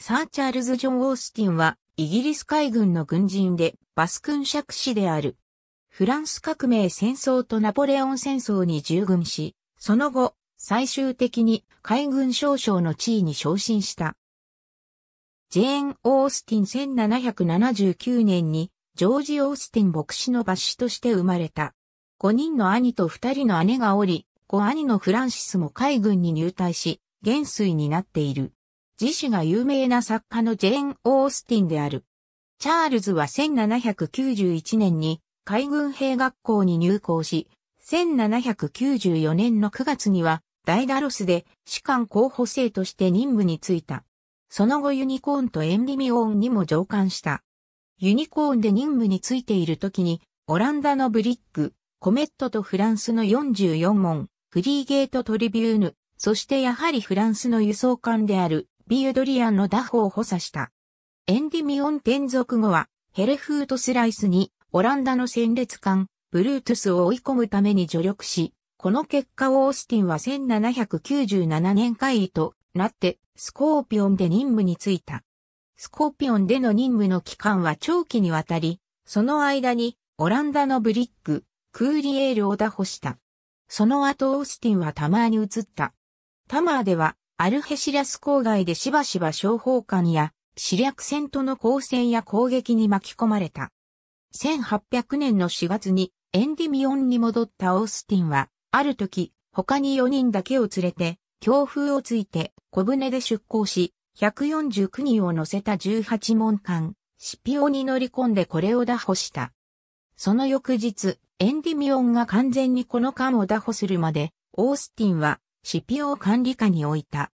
サーチャールズ・ジョン・オースティンは、イギリス海軍の軍人で、バス君爵士である。フランス革命戦争とナポレオン戦争に従軍し、その後、最終的に海軍少将の地位に昇進した。ジェーン・オースティン1779年に、ジョージ・オースティン牧師の抜師として生まれた。5人の兄と2人の姉がおり、5兄のフランシスも海軍に入隊し、元帥になっている。自主が有名な作家のジェーン・オースティンである。チャールズは1791年に海軍兵学校に入校し、1794年の9月にはダイダロスで士官候補生として任務に就いた。その後ユニコーンとエンディミオーンにも上官した。ユニコーンで任務に就いている時に、オランダのブリック、コメットとフランスの44門、フリーゲートトリビューヌ、そしてやはりフランスの輸送艦であるビュドリアンの打法を補佐した。エンディミオン転属後は、ヘレフートスライスに、オランダの戦列艦、ブルートゥスを追い込むために助力し、この結果をオースティンは1797年会議となって、スコーピオンで任務に就いた。スコーピオンでの任務の期間は長期にわたり、その間にオランダのブリック、クーリエールを打破した。その後オースティンはタマーに移った。タマーではアルヘシラス郊外でしばしば商法艦や死略戦との交戦や攻撃に巻き込まれた。1800年の4月にエンディミオンに戻ったオースティンは、ある時、他に4人だけを連れて、強風をついて小舟で出港し、149人を乗せた18門艦、シピオに乗り込んでこれを打破した。その翌日、エンディミオンが完全にこの艦を打破するまで、オースティンはシピオ管理下に置いた。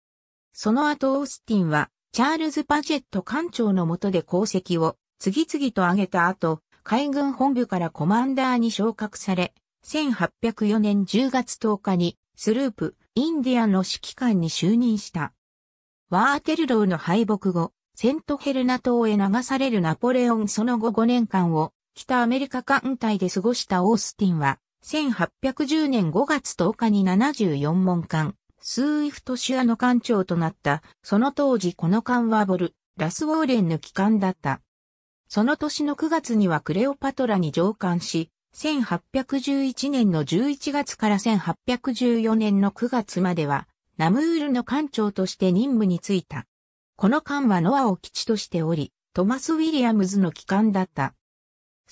その後オースティンは、チャールズ・パジェット艦長の下で功績を次々と挙げた後、海軍本部からコマンダーに昇格され、1804年10月10日にスループ、インディアの指揮官に就任した。ワーテルローの敗北後、セントヘルナ島へ流されるナポレオンその後5年間を北アメリカ艦隊で過ごしたオースティンは1810年5月10日に74門艦、スーイフトシュアの艦長となった、その当時この艦はボル、ラスウォーレンの機関だった。その年の9月にはクレオパトラに上艦し、1811年の11月から1814年の9月までは、ナムールの艦長として任務に就いた。この艦はノアを基地としており、トマス・ウィリアムズの機関だった。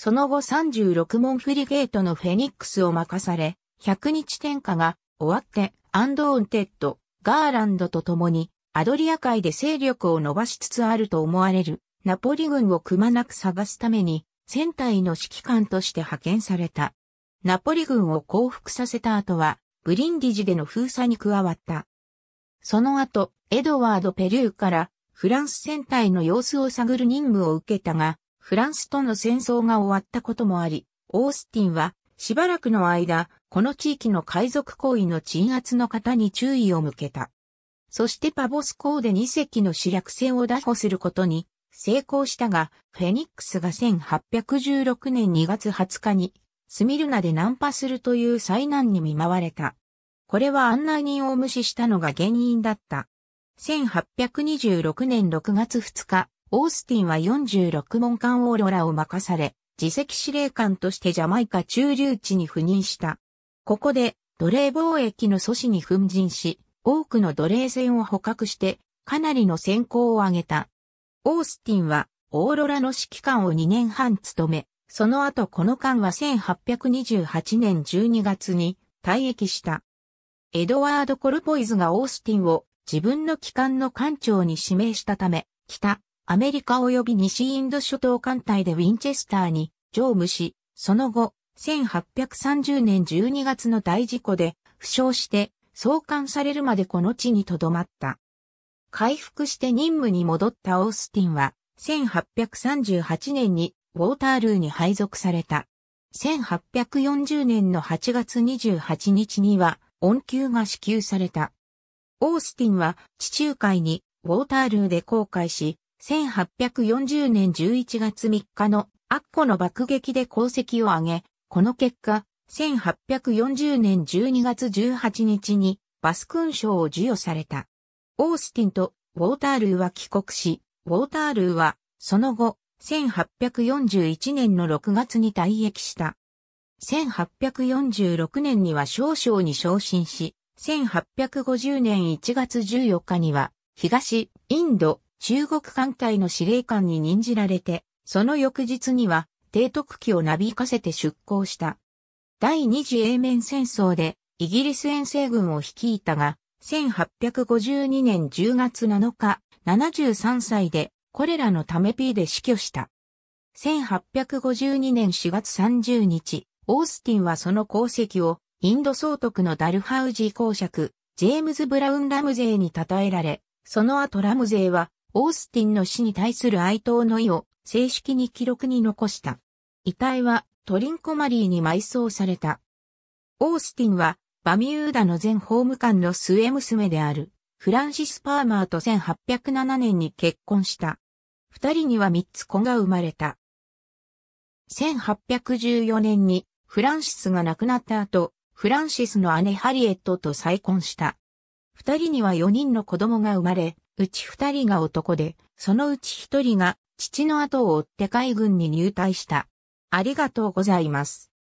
その後36門フリゲートのフェニックスを任され、100日天下が終わってアンドーンテッド、ガーランドと共にアドリア海で勢力を伸ばしつつあると思われるナポリ軍をくまなく探すために戦隊の指揮官として派遣された。ナポリ軍を降伏させた後はブリンディジでの封鎖に加わった。その後、エドワード・ペルーからフランス戦隊の様子を探る任務を受けたが、フランスとの戦争が終わったこともあり、オースティンはしばらくの間、この地域の海賊行為の鎮圧の方に注意を向けた。そしてパボス港で2隻の主略船を打破することに成功したが、フェニックスが1816年2月20日にスミルナで難破するという災難に見舞われた。これは案内人を無視したのが原因だった。1826年6月2日、オースティンは46門艦オーロラを任され、自責司令官としてジャマイカ駐留地に赴任した。ここで奴隷貿易の阻止に奮陣し、多くの奴隷船を捕獲して、かなりの先行を挙げた。オースティンは、オーロラの指揮官を2年半務め、その後この間は1828年12月に退役した。エドワード・コルポイズがオースティンを自分の機関の艦長に指名したため、北アメリカ及び西インド諸島艦隊でウィンチェスターに乗務し、その後、1830年12月の大事故で負傷して送還されるまでこの地に留まった。回復して任務に戻ったオースティンは、1838年にウォータールーに配属された。1840年の8月28日には、恩給が支給された。オースティンは地中海にウォータールーで航海し、1840年11月3日のアッコの爆撃で功績を挙げ、この結果、1840年12月18日にバスクン賞を授与された。オースティンとウォータールーは帰国し、ウォータールーはその後、1841年の6月に退役した。1846年には少将に昇進し、1850年1月14日には東インド中国艦隊の司令官に任じられて、その翌日には、提督機をなびかせて出港した。第二次英面戦争で、イギリス遠征軍を率いたが、1852年10月7日、73歳で、これらのため P で死去した。1852年4月30日、オースティンはその功績を、インド総督のダルハウジー公爵、ジェームズ・ブラウン・ラムゼーに称えられ、その後ラムゼーは、オースティンの死に対する哀悼の意を正式に記録に残した。遺体はトリンコマリーに埋葬された。オースティンはバミューダの前法務官の末娘であるフランシス・パーマーと1807年に結婚した。二人には三つ子が生まれた。1814年にフランシスが亡くなった後、フランシスの姉ハリエットと再婚した。二人には四人の子供が生まれ、うち二人が男で、そのうち一人が父の後を追って海軍に入隊した。ありがとうございます。